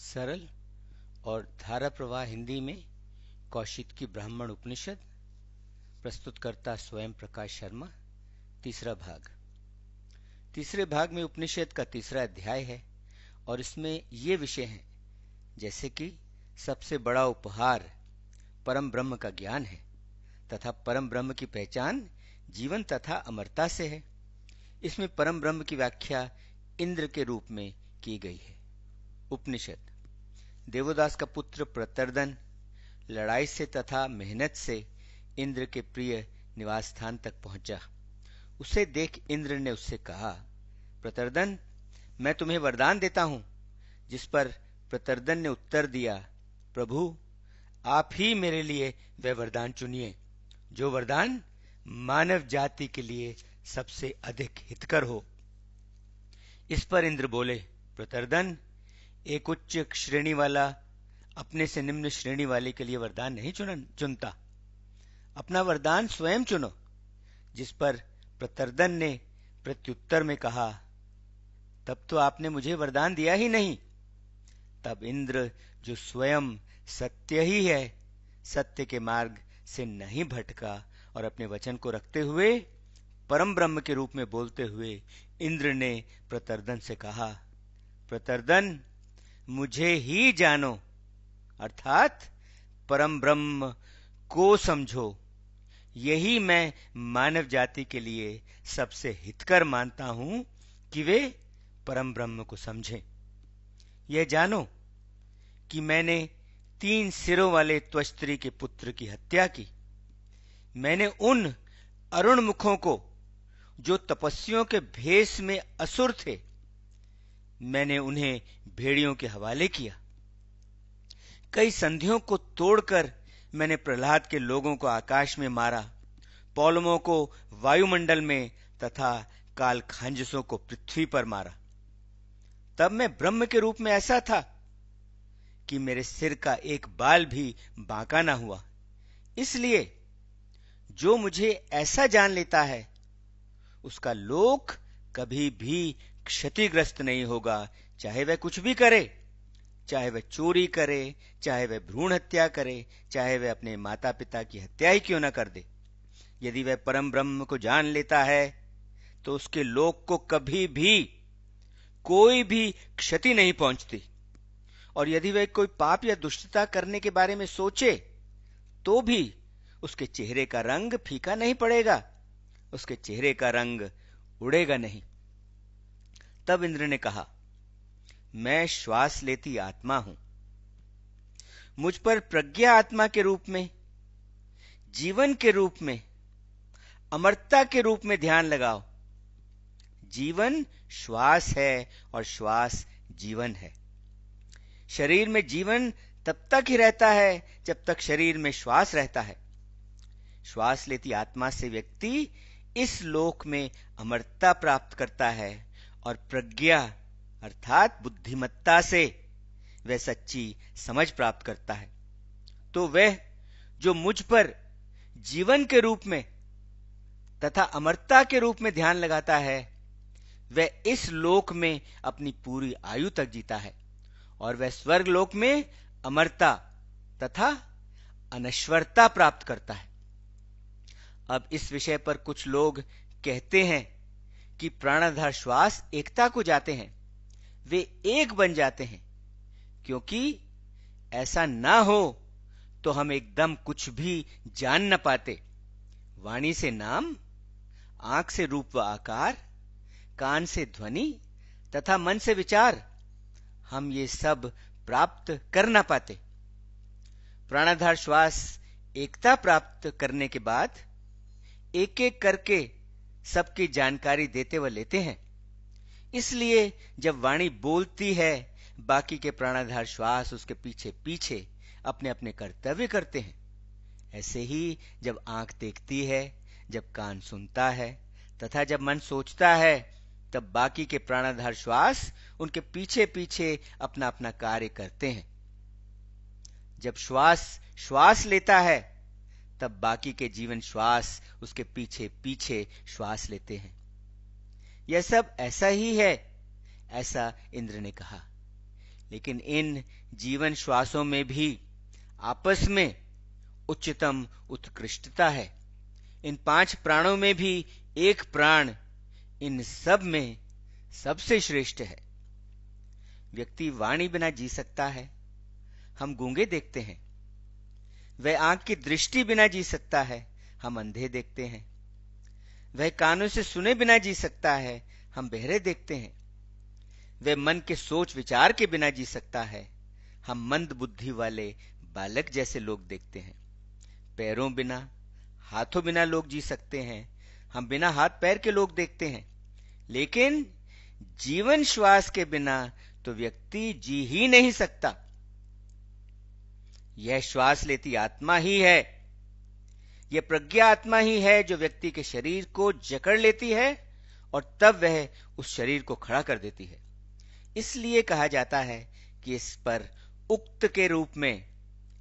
सरल और धारा प्रवाह हिंदी में कौशिक की ब्राह्मण उपनिषद प्रस्तुतकर्ता स्वयं प्रकाश शर्मा तीसरा भाग तीसरे भाग में उपनिषद का तीसरा अध्याय है और इसमें ये विषय हैं जैसे कि सबसे बड़ा उपहार परम ब्रह्म का ज्ञान है तथा परम ब्रह्म की पहचान जीवन तथा अमरता से है इसमें परम ब्रह्म की व्याख्या इंद्र के रूप में की गई है उपनिषद देवदास का पुत्र प्रतरदन लड़ाई से तथा मेहनत से इंद्र के प्रिय निवास स्थान तक पहुंचा उसे देख इंद्र ने उससे कहा प्रतरदन मैं तुम्हें वरदान देता हूं जिस पर प्रतरदन ने उत्तर दिया प्रभु आप ही मेरे लिए वह वरदान चुनिए जो वरदान मानव जाति के लिए सबसे अधिक हितकर हो इस पर इंद्र बोले प्रतरदन एक उच्च श्रेणी वाला अपने से निम्न श्रेणी वाले के लिए वरदान नहीं चुन चुनता अपना वरदान स्वयं चुनो जिस पर प्रतरदन ने प्रत्युत्तर में कहा तब तो आपने मुझे वरदान दिया ही नहीं तब इंद्र जो स्वयं सत्य ही है सत्य के मार्ग से नहीं भटका और अपने वचन को रखते हुए परम ब्रह्म के रूप में बोलते हुए इंद्र ने प्रतरदन से कहा प्रतरदन मुझे ही जानो अर्थात परम ब्रह्म को समझो यही मैं मानव जाति के लिए सबसे हितकर मानता हूं कि वे परम ब्रह्म को समझें यह जानो कि मैंने तीन सिरों वाले त्वस्त्री के पुत्र की हत्या की मैंने उन अरुण मुखों को जो तपस्वियों के भेष में असुर थे मैंने उन्हें भेड़ियों के हवाले किया कई संधियों को तोड़कर मैंने प्रहलाद के लोगों को आकाश में मारा पौलमों को वायुमंडल में तथा काल खांजसों को पृथ्वी पर मारा तब मैं ब्रह्म के रूप में ऐसा था कि मेरे सिर का एक बाल भी बांका ना हुआ इसलिए जो मुझे ऐसा जान लेता है उसका लोक कभी भी क्षतिग्रस्त नहीं होगा चाहे वह कुछ भी करे चाहे वह चोरी करे चाहे वह भ्रूण हत्या करे चाहे वह अपने माता पिता की हत्या ही क्यों न कर दे यदि वह परम ब्रह्म को जान लेता है तो उसके लोक को कभी भी कोई भी क्षति नहीं पहुंचती और यदि वह कोई पाप या दुष्टता करने के बारे में सोचे तो भी उसके चेहरे का रंग फीका नहीं पड़ेगा उसके चेहरे का रंग उड़ेगा नहीं तब इंद्र ने कहा मैं श्वास लेती आत्मा हूं मुझ पर प्रज्ञा आत्मा के रूप में जीवन के रूप में अमरता के रूप में ध्यान लगाओ जीवन श्वास है और श्वास जीवन है शरीर में जीवन तब तक ही रहता है जब तक शरीर में श्वास रहता है श्वास लेती आत्मा से व्यक्ति इस लोक में अमरता प्राप्त करता है और प्रज्ञा अर्थात बुद्धिमत्ता से वह सच्ची समझ प्राप्त करता है तो वह जो मुझ पर जीवन के रूप में तथा अमरता के रूप में ध्यान लगाता है वह इस लोक में अपनी पूरी आयु तक जीता है और वह स्वर्ग लोक में अमरता तथा अनश्वरता प्राप्त करता है अब इस विषय पर कुछ लोग कहते हैं कि प्राणाधार श्वास एकता को जाते हैं वे एक बन जाते हैं क्योंकि ऐसा ना हो तो हम एकदम कुछ भी जान न पाते वाणी से नाम आंख से रूप व आकार कान से ध्वनि तथा मन से विचार हम ये सब प्राप्त कर ना पाते प्राणाधार श्वास एकता प्राप्त करने के बाद एक एक करके सबकी जानकारी देते व लेते हैं इसलिए जब वाणी बोलती है बाकी के प्राणाधार श्वास उसके पीछे पीछे अपने अपने कर्तव्य करते हैं ऐसे ही जब आंख देखती है जब कान सुनता है तथा जब मन सोचता है तब बाकी के प्राणाधार श्वास उनके पीछे पीछे अपना अपना कार्य करते हैं जब श्वास श्वास लेता है तब बाकी के जीवन श्वास उसके पीछे पीछे श्वास लेते हैं यह सब ऐसा ही है ऐसा इंद्र ने कहा लेकिन इन जीवन श्वासों में भी आपस में उच्चतम उत्कृष्टता है इन पांच प्राणों में भी एक प्राण इन सब में सबसे श्रेष्ठ है व्यक्ति वाणी बिना जी सकता है हम गूंगे देखते हैं वह आंख की दृष्टि बिना जी सकता है हम अंधे देखते हैं वह कानों से सुने बिना जी सकता है हम बहरे देखते हैं वह मन के सोच विचार के बिना जी सकता है हम मंद बुद्धि वाले बालक जैसे लोग देखते हैं पैरों बिना हाथों बिना लोग जी सकते हैं हम बिना हाथ पैर के लोग देखते हैं लेकिन जीवन श्वास के बिना तो व्यक्ति जी ही नहीं सकता यह श्वास लेती आत्मा ही है यह प्रज्ञा आत्मा ही है जो व्यक्ति के शरीर को जकड़ लेती है और तब वह उस शरीर को खड़ा कर देती है इसलिए कहा जाता है कि इस पर उक्त के रूप में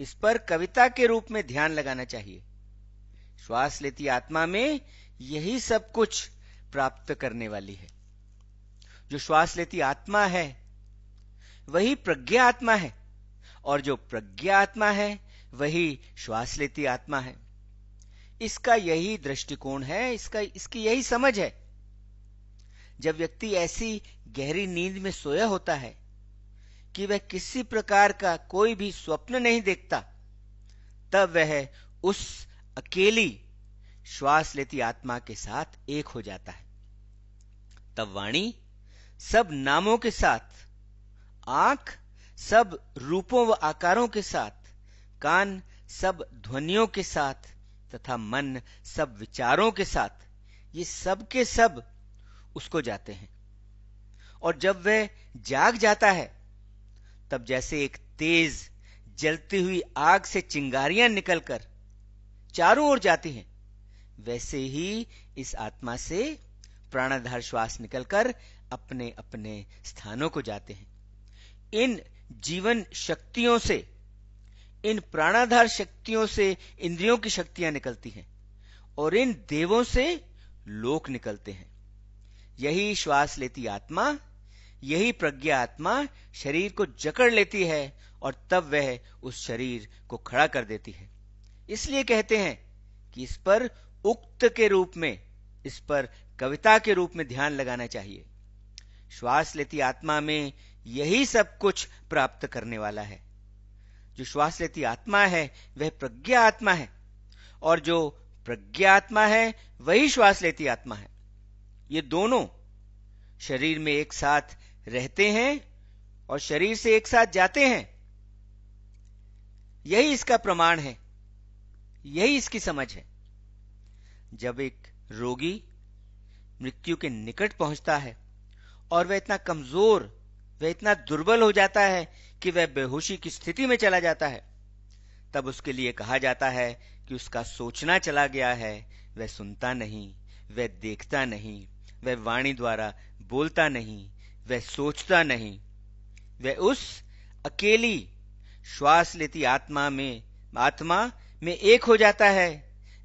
इस पर कविता के रूप में ध्यान लगाना चाहिए श्वास लेती आत्मा में यही सब कुछ प्राप्त करने वाली है जो श्वास लेती आत्मा है वही प्रज्ञा आत्मा है और जो प्रज्ञा आत्मा है वही श्वास लेती आत्मा है इसका यही दृष्टिकोण है इसका इसकी यही समझ है जब व्यक्ति ऐसी गहरी नींद में सोया होता है कि वह किसी प्रकार का कोई भी स्वप्न नहीं देखता तब वह उस अकेली श्वास लेती आत्मा के साथ एक हो जाता है तब वाणी सब नामों के साथ आंख सब रूपों व आकारों के साथ कान सब ध्वनियों के साथ तथा मन सब विचारों के साथ ये सब के सब उसको जाते हैं और जब वह जाग जाता है तब जैसे एक तेज जलती हुई आग से चिंगारियां निकलकर चारों ओर जाती हैं वैसे ही इस आत्मा से प्राणाधार श्वास निकलकर अपने अपने स्थानों को जाते हैं इन जीवन शक्तियों से इन प्राणाधार शक्तियों से इंद्रियों की शक्तियां निकलती हैं और इन देवों से लोक निकलते हैं यही श्वास लेती आत्मा यही प्रज्ञा आत्मा शरीर को जकड़ लेती है और तब वह उस शरीर को खड़ा कर देती है इसलिए कहते हैं कि इस पर उक्त के रूप में इस पर कविता के रूप में ध्यान लगाना चाहिए श्वास लेती आत्मा में यही सब कुछ प्राप्त करने वाला है जो श्वास लेती आत्मा है वह प्रज्ञा आत्मा है और जो प्रज्ञा आत्मा है वही श्वास लेती आत्मा है ये दोनों शरीर में एक साथ रहते हैं और शरीर से एक साथ जाते हैं यही इसका प्रमाण है यही इसकी समझ है जब एक रोगी मृत्यु के निकट पहुंचता है और वह इतना कमजोर वह इतना दुर्बल हो जाता है कि वह बेहोशी की स्थिति में चला जाता है तब उसके लिए कहा जाता है कि उसका सोचना चला गया है वह सुनता नहीं वह देखता नहीं वह वाणी द्वारा बोलता नहीं वह सोचता नहीं वह उस अकेली श्वास लेती आत्मा में आत्मा में एक हो जाता है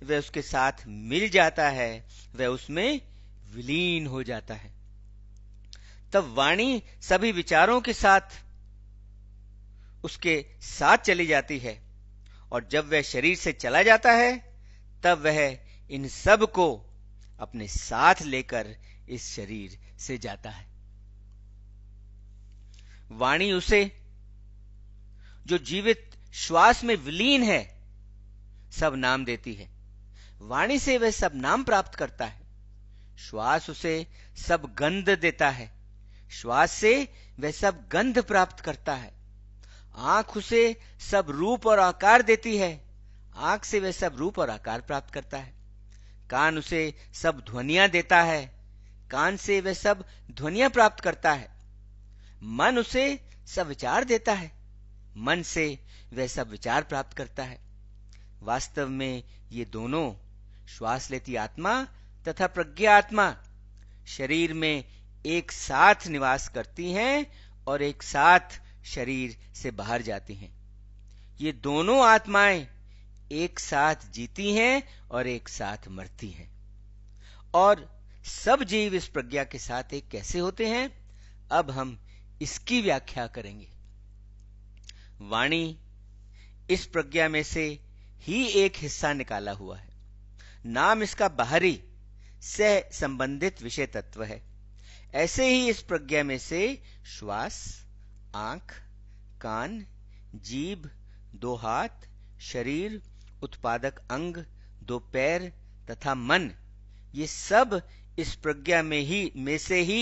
वह उसके साथ मिल जाता है वह उसमें विलीन हो जाता है तब वाणी सभी विचारों के साथ उसके साथ चली जाती है और जब वह शरीर से चला जाता है तब वह इन सब को अपने साथ लेकर इस शरीर से जाता है वाणी उसे जो जीवित श्वास में विलीन है सब नाम देती है वाणी से वह सब नाम प्राप्त करता है श्वास उसे सब गंध देता है श्वास से वह सब गंध प्राप्त करता है आंख उसे सब रूप और आकार देती है आंख से वह सब रूप और आकार प्राप्त करता है कान उसे सब ध्वनिया देता है कान से वह सब ध्वनिया प्राप्त करता है मन उसे सब विचार देता है मन से वह सब विचार प्राप्त करता है वास्तव में ये दोनों श्वास लेती आत्मा तथा प्रज्ञा आत्मा शरीर में एक साथ निवास करती हैं और एक साथ शरीर से बाहर जाती हैं ये दोनों आत्माएं एक साथ जीती हैं और एक साथ मरती हैं और सब जीव इस प्रज्ञा के साथ एक कैसे होते हैं अब हम इसकी व्याख्या करेंगे वाणी इस प्रज्ञा में से ही एक हिस्सा निकाला हुआ है नाम इसका बाहरी सह संबंधित विषय तत्व है ऐसे ही इस प्रज्ञा में से श्वास आंख कान जीभ दो हाथ शरीर उत्पादक अंग दो पैर तथा मन ये सब इस प्रज्ञा में ही में से ही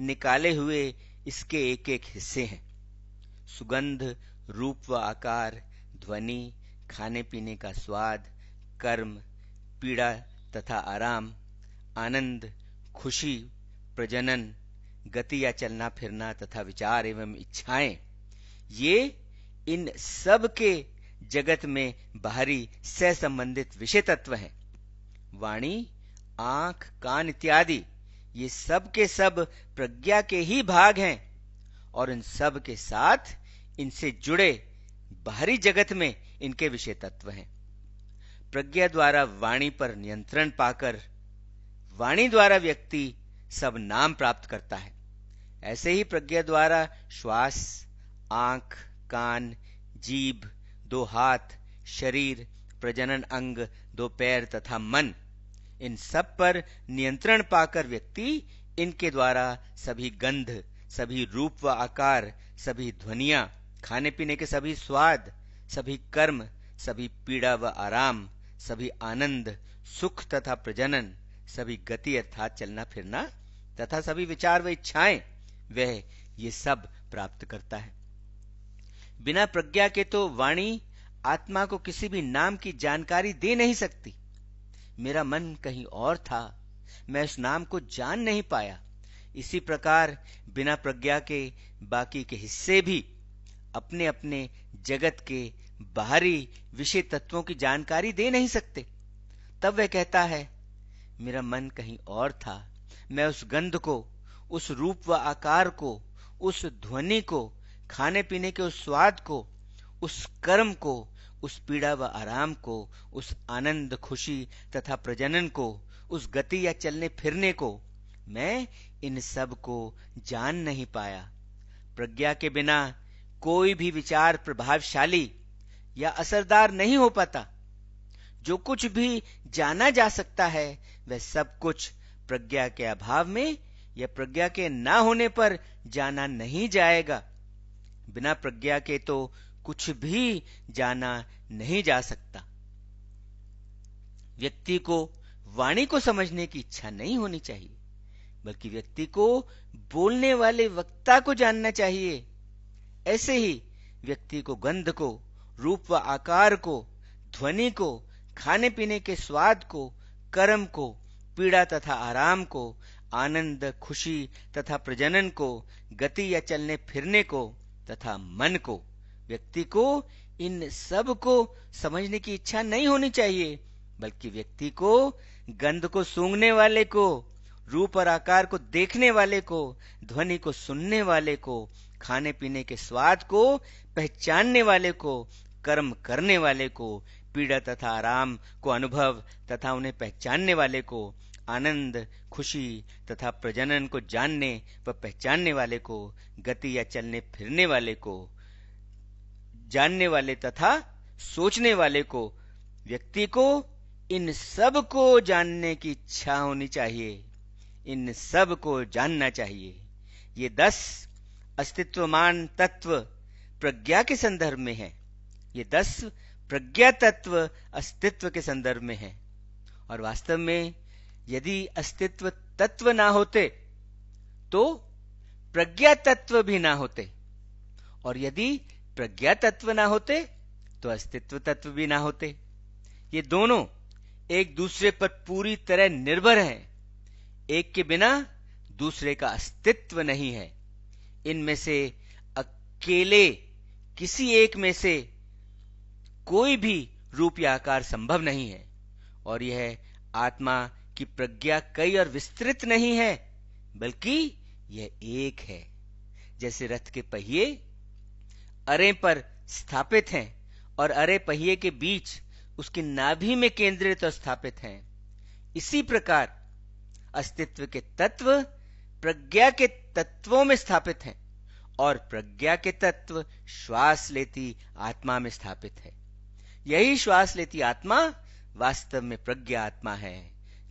निकाले हुए इसके एक एक हिस्से हैं सुगंध रूप व आकार ध्वनि खाने पीने का स्वाद कर्म पीड़ा तथा आराम आनंद खुशी प्रजनन गति या चलना फिरना तथा विचार एवं इच्छाएं ये इन सब के जगत में बाहरी सहसंबंधित संबंधित विषय तत्व हैं वाणी आंख कान इत्यादि ये सब के सब प्रज्ञा के ही भाग हैं और इन सब के साथ इनसे जुड़े बाहरी जगत में इनके विषय तत्व हैं प्रज्ञा द्वारा वाणी पर नियंत्रण पाकर वाणी द्वारा व्यक्ति सब नाम प्राप्त करता है ऐसे ही प्रज्ञा द्वारा श्वास आंख कान जीभ दो हाथ शरीर प्रजनन अंग दो पैर तथा मन इन सब पर नियंत्रण पाकर व्यक्ति इनके द्वारा सभी गंध सभी रूप व आकार सभी ध्वनिया खाने पीने के सभी स्वाद सभी कर्म सभी पीड़ा व आराम सभी आनंद सुख तथा प्रजनन सभी गति अर्थात चलना फिरना तथा सभी विचार व इच्छाएं वह ये सब प्राप्त करता है बिना प्रज्ञा के तो वाणी आत्मा को किसी भी नाम की जानकारी दे नहीं सकती मेरा मन कहीं और था मैं उस नाम को जान नहीं पाया इसी प्रकार बिना प्रज्ञा के बाकी के हिस्से भी अपने अपने जगत के बाहरी विषय तत्वों की जानकारी दे नहीं सकते तब वह कहता है मेरा मन कहीं और था मैं उस गंध को उस रूप व आकार को उस ध्वनि को खाने पीने के उस स्वाद को उस कर्म को उस पीड़ा व आराम को उस आनंद खुशी तथा प्रजनन को उस गति या चलने फिरने को मैं इन सब को जान नहीं पाया प्रज्ञा के बिना कोई भी विचार प्रभावशाली या असरदार नहीं हो पाता जो कुछ भी जाना जा सकता है वह सब कुछ प्रज्ञा के अभाव में या प्रज्ञा के ना होने पर जाना नहीं जाएगा बिना प्रज्ञा के तो कुछ भी जाना नहीं जा सकता व्यक्ति को वाणी को समझने की इच्छा नहीं होनी चाहिए बल्कि व्यक्ति को बोलने वाले वक्ता को जानना चाहिए ऐसे ही व्यक्ति को गंध को रूप व आकार को ध्वनि को खाने पीने के स्वाद को कर्म को पीड़ा तथा आराम को आनंद खुशी तथा प्रजनन को गति या चलने फिरने को तथा मन को व्यक्ति को इन सब को समझने की इच्छा नहीं होनी चाहिए बल्कि व्यक्ति को गंध को सूंघने वाले को रूप और आकार को देखने वाले को ध्वनि को सुनने वाले को खाने पीने के स्वाद को पहचानने वाले को कर्म करने वाले को पीड़ा तथा आराम को अनुभव तथा उन्हें पहचानने वाले को आनंद खुशी तथा प्रजनन को जानने व पहचानने वाले को गति या चलने फिरने वाले को जानने वाले तथा सोचने वाले को व्यक्ति को इन सब को जानने की इच्छा होनी चाहिए इन सब को जानना चाहिए ये दस अस्तित्वमान तत्व प्रज्ञा के संदर्भ में है ये दस प्रज्ञा तत्व अस्तित्व के संदर्भ में है और वास्तव में यदि अस्तित्व तत्व ना होते तो प्रज्ञा तत्व भी ना होते और यदि प्रज्ञा तत्व ना होते तो अस्तित्व तत्व भी ना होते ये दोनों एक दूसरे पर पूरी तरह निर्भर हैं एक के बिना दूसरे का अस्तित्व नहीं है इनमें से अकेले किसी एक में से कोई भी रूप या आकार संभव नहीं है और यह आत्मा की प्रज्ञा कई और विस्तृत नहीं है बल्कि यह एक है जैसे रथ के पहिए अरे पर स्थापित हैं और अरे पहिए के बीच उसकी नाभि में केंद्रित और स्थापित हैं इसी प्रकार अस्तित्व के तत्व प्रज्ञा के तत्वों में स्थापित हैं और प्रज्ञा के तत्व श्वास लेती आत्मा में स्थापित है यही श्वास लेती आत्मा वास्तव में प्रज्ञा आत्मा है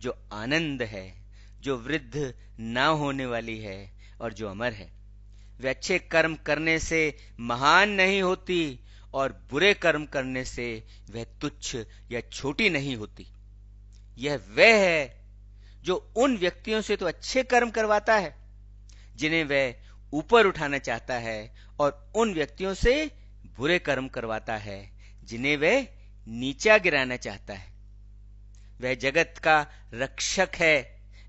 जो आनंद है जो वृद्ध ना होने वाली है और जो अमर है वे अच्छे कर्म करने से महान नहीं होती और बुरे कर्म करने से वह तुच्छ या छोटी नहीं होती यह वह है जो उन व्यक्तियों से तो अच्छे कर्म करवाता है जिन्हें वह ऊपर उठाना चाहता है और उन व्यक्तियों से बुरे कर्म करवाता है जिन्हें वह नीचा गिराना चाहता है वह जगत का रक्षक है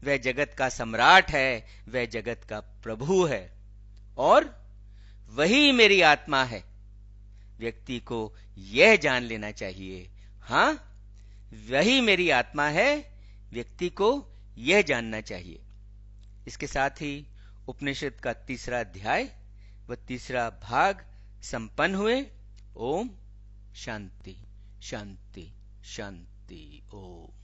वह जगत का सम्राट है वह जगत का प्रभु है और वही मेरी आत्मा है व्यक्ति को यह जान लेना चाहिए हां वही मेरी आत्मा है व्यक्ति को यह जानना चाहिए इसके साथ ही उपनिषद का तीसरा अध्याय व तीसरा भाग संपन्न हुए ओम शांति शांति शांति ओम